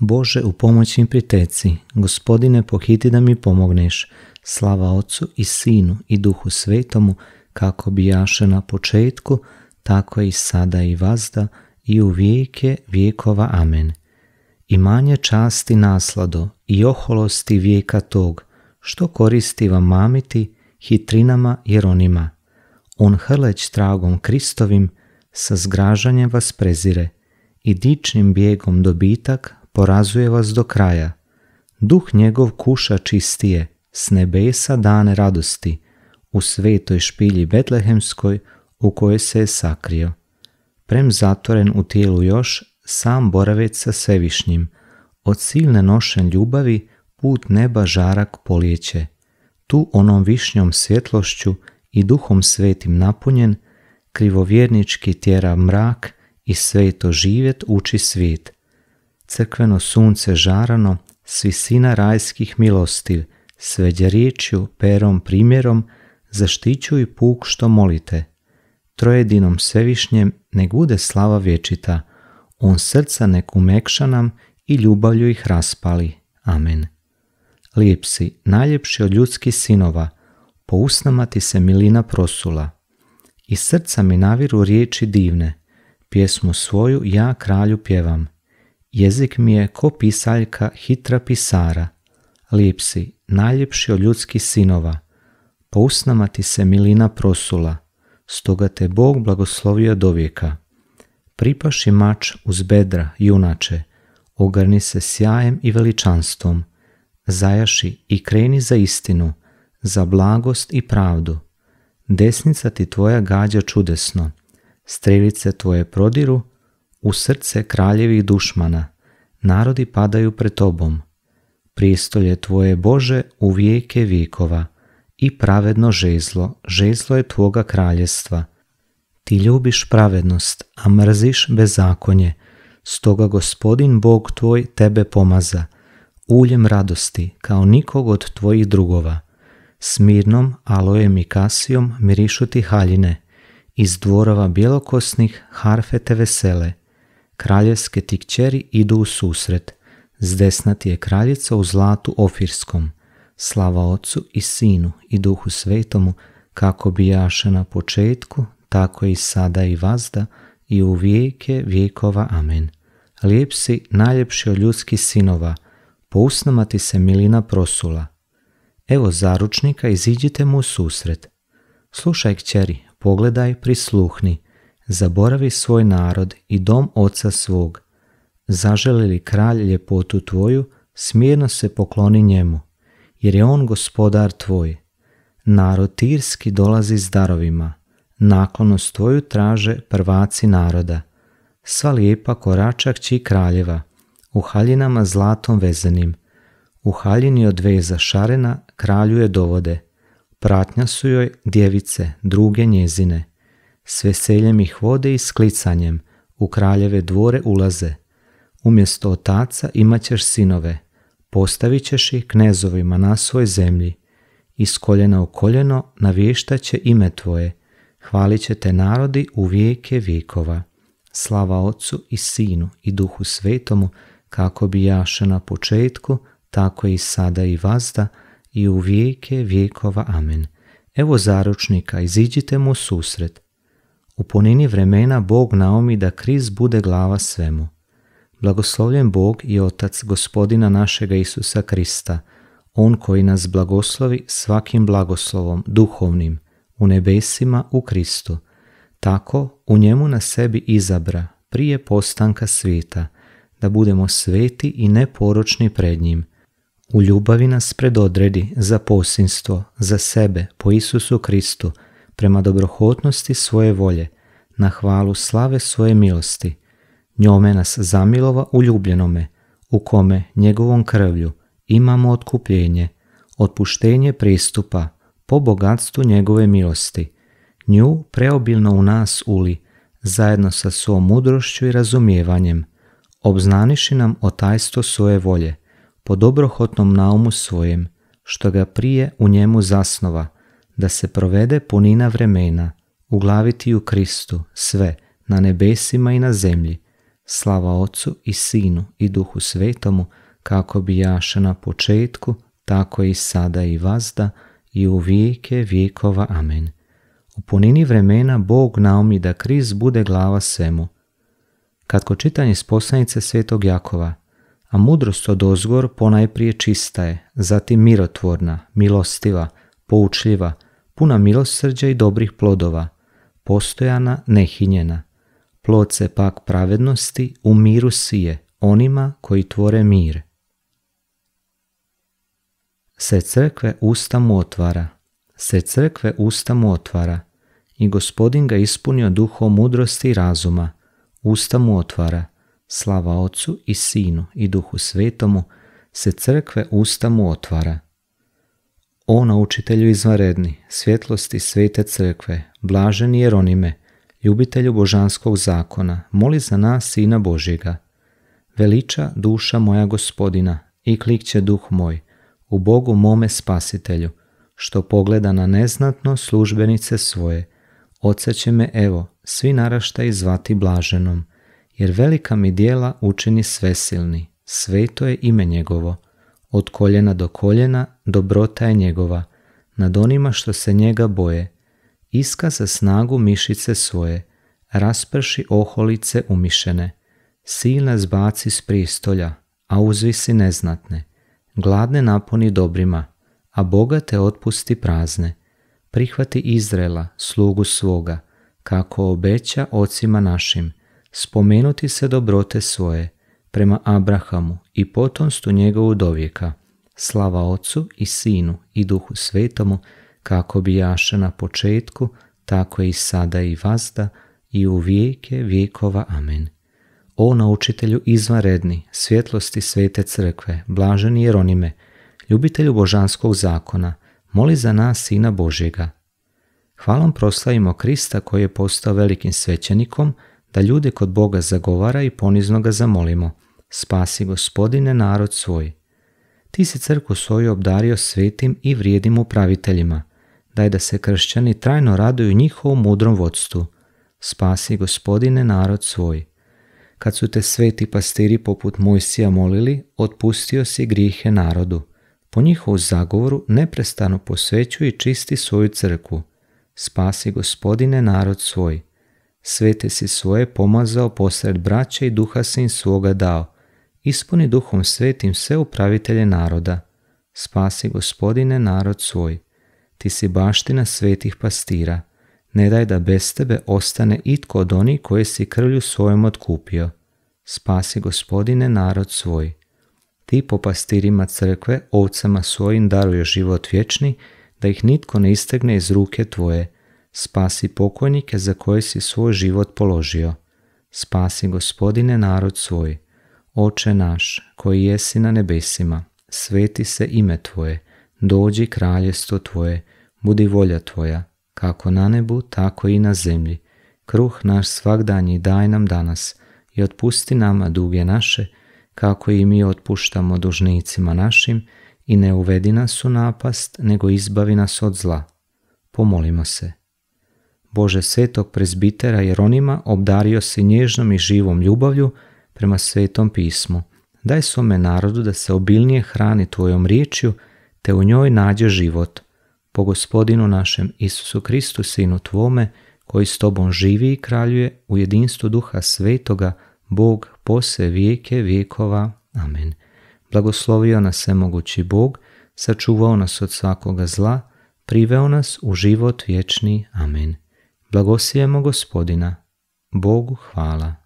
Bože u pomoć im priteci, gospodine pohiti da mi pomogneš, slava Otcu i Sinu i Duhu Svetomu, kako bijaše na početku, tako i sada i vazda i u vijeke vijekova. Amen. I manje časti naslado i oholosti vijeka tog, što koristi vam mamiti hitrinama jeronima. On hrleć tragom Kristovim sa zgražanjem vas prezire i dičnim bijegom dobitak porazuje vas do kraja. Duh njegov kuša čistije, s nebesa dane radosti, u svetoj špilji Betlehemskoj u kojoj se je sakrio. Prem zatvoren u tijelu još, sam boravec sa svevišnjim, od silne nošen ljubavi put neba žarak polijeće. Tu onom višnjom svjetlošću i duhom svetim napunjen, krivovjernički tjera mrak i sveto živjet uči svijet, crkveno sunce žarano, svi sina rajskih milosti, sveđa riječju, perom, primjerom, zaštiću i puk što molite. Trojedinom svevišnjem ne gude slava vječita, on srca nek umekša nam i ljubavlju ih raspali. Amen. Lijep si, najljepši od ljudskih sinova, po usnama ti se milina prosula. I srca mi naviru riječi divne, pjesmu svoju ja kralju pjevam – Jezik mi je ko pisaljka hitra pisara, lijep si, najljepši od ljudskih sinova, po usnama ti se milina prosula, stoga te Bog blagoslovio do vijeka. Pripaši mač uz bedra, junače, ogarni se sjajem i veličanstvom, zajaši i kreni za istinu, za blagost i pravdu. Desnica ti tvoja gađa čudesno, strelice tvoje prodiru, u srce kraljevih dušmana, narodi padaju pred tobom. Prijestolje tvoje Bože u vijeke vikova, i pravedno žezlo, žezlo je tvoga kraljestva. Ti ljubiš pravednost, a mrziš bezakonje, stoga gospodin Bog tvoj tebe pomaza, uljem radosti kao nikog od tvojih drugova. Smirnom alojem i kasijom mirišu ti haljine, iz dvorova bjelokosnih harfe te vesele – kraljevske ti kćeri idu u susret. Zdesna ti je kraljica u zlatu ofirskom. Slava ocu i Sinu i Duhu Svetomu, kako bijaše na početku, tako i sada i vazda, i u vijeke vijekova. Amen. Lijep si, najljepši od ljudskih sinova, po ti se milina prosula. Evo zaručnika, iziđite mu u susret. Slušaj, kćeri, pogledaj, prisluhni, zaboravi svoj narod i dom oca svog. Zaželi li kralj ljepotu tvoju, smirno se pokloni njemu, jer je on gospodar tvoj. Narod tirski dolazi s darovima, naklonost tvoju traže prvaci naroda. Sva lijepa koračak čiji kraljeva, u haljinama zlatom vezenim, u haljini od veza šarena kralju je dovode, pratnja su joj djevice, druge njezine – s veseljem ih vode i sklicanjem, u kraljeve dvore ulaze. Umjesto otaca imat ćeš sinove, postavit ćeš ih knezovima na svoj zemlji. Iz koljena u koljeno će ime tvoje, hvalit će te narodi u vijeke vijekova. Slava ocu i Sinu i Duhu Svetomu, kako bi jaše na početku, tako i sada i vazda, i u vijeke vijekova. Amen. Evo zaručnika, iziđite mu susret, u ponini vremena Bog naomi da kriz bude glava svemu. Blagoslovljen Bog i Otac gospodina našega Isusa Krista, On koji nas blagoslovi svakim blagoslovom, duhovnim, u nebesima u Kristu. Tako u njemu na sebi izabra, prije postanka svijeta, da budemo sveti i neporočni pred njim. U ljubavi nas predodredi za posinstvo, za sebe, po Isusu Kristu, prema dobrohotnosti svoje volje, na hvalu slave svoje milosti. Njome nas zamilova u ljubljenome, u kome njegovom krvlju imamo otkupljenje, otpuštenje pristupa po bogatstvu njegove milosti. Nju preobilno u nas uli, zajedno sa svom mudrošću i razumijevanjem, obznaniši nam o tajstvo svoje volje, po dobrohotnom naumu svojem, što ga prije u njemu zasnova – da se provede punina vremena, uglaviti u Kristu sve na nebesima i na zemlji, slava Ocu i Sinu i Duhu Svetomu, kako bi jaše na početku, tako i sada i vazda, i u vijeke vijekova. Amen. U punini vremena Bog naomi da kriz bude glava svemu. Katko čitanje s poslanice svetog Jakova, a mudrost od ozgor ponajprije čista je, zatim mirotvorna, milostiva, poučljiva, puna milosrđa i dobrih plodova, postojana, nehinjena. Plod se pak pravednosti u miru sije onima koji tvore mir. Se crkve usta mu otvara, se crkve usta mu otvara, i gospodin ga ispunio duhom mudrosti i razuma, usta mu otvara, slava Ocu i Sinu i Duhu Svetomu, se crkve usta mu otvara. O naučitelju izvanredni, svjetlosti svete crkve, blaženi Jeronime, ljubitelju božanskog zakona, moli za nas Sina Božjega. Veliča duša moja gospodina i će duh moj, u Bogu mome spasitelju, što pogleda na neznatno službenice svoje. Oca će me evo, svi naraštaj zvati blaženom, jer velika mi dijela učini svesilni, sveto je ime njegovo. Od koljena do koljena dobrota je njegova, nad onima što se njega boje. Iska za snagu mišice svoje, rasprši oholice umišene. Silna zbaci s pristolja, a uzvisi neznatne. Gladne naponi dobrima, a bogate otpusti prazne. Prihvati Izrela, slugu svoga, kako obeća ocima našim, spomenuti se dobrote svoje, prema Abrahamu i potomstvu njegovu dovijeka, slava Ocu i Sinu i Duhu Svetomu, kako bi jaša na početku, tako i sada i vazda, i u vijeke vijekova. Amen. O naučitelju izvanredni, svjetlosti svete crkve, blaženi Jeronime, ljubitelju božanskog zakona, moli za nas Sina Božjega. Hvalom proslavimo Krista koji je postao velikim svećenikom, da ljude kod Boga zagovara i ponizno ga zamolimo – spasi gospodine narod svoj. Ti si crku svoju obdario svetim i vrijedim upraviteljima, daj da se kršćani trajno raduju njihovom mudrom vodstvu. Spasi gospodine narod svoj. Kad su te sveti pastiri poput Mojsija molili, otpustio si grijehe narodu. Po njihovu zagovoru neprestano posveću i čisti svoju crku. Spasi gospodine narod svoj. Svete si svoje pomazao posred braća i duha sin svoga dao, ispuni duhom svetim sve upravitelje naroda, spasi gospodine narod svoj, ti si baština svetih pastira, ne daj da bez tebe ostane itko od onih koje si krvlju svojom otkupio. Spasi gospodine narod svoj. Ti po pastirima crkve ovcama svojim daruje život vječni, da ih nitko ne istegne iz ruke tvoje. Spasi pokojnike za koje si svoj život položio. Spasi gospodine narod svoj. Oče naš, koji jesi na nebesima, sveti se ime Tvoje, dođi kraljestvo Tvoje, budi volja Tvoja, kako na nebu, tako i na zemlji. Kruh naš svakdanji daj nam danas i otpusti nama duge naše, kako i mi otpuštamo dužnicima našim i ne uvedi nas u napast, nego izbavi nas od zla. Pomolimo se. Bože svetog prezbitera Jeronima obdario si nježnom i živom ljubavlju, prema svetom pismu. Daj svome narodu da se obilnije hrani tvojom riječju, te u njoj nađe život. Po gospodinu našem Isusu Kristu, sinu tvome, koji s tobom živi i kraljuje u jedinstvu duha svetoga, Bog pose vijeke vijekova. Amen. Blagoslovio nas svemogući Bog, sačuvao nas od svakoga zla, priveo nas u život vječni. Amen. Blagosijemo gospodina. Bogu hvala.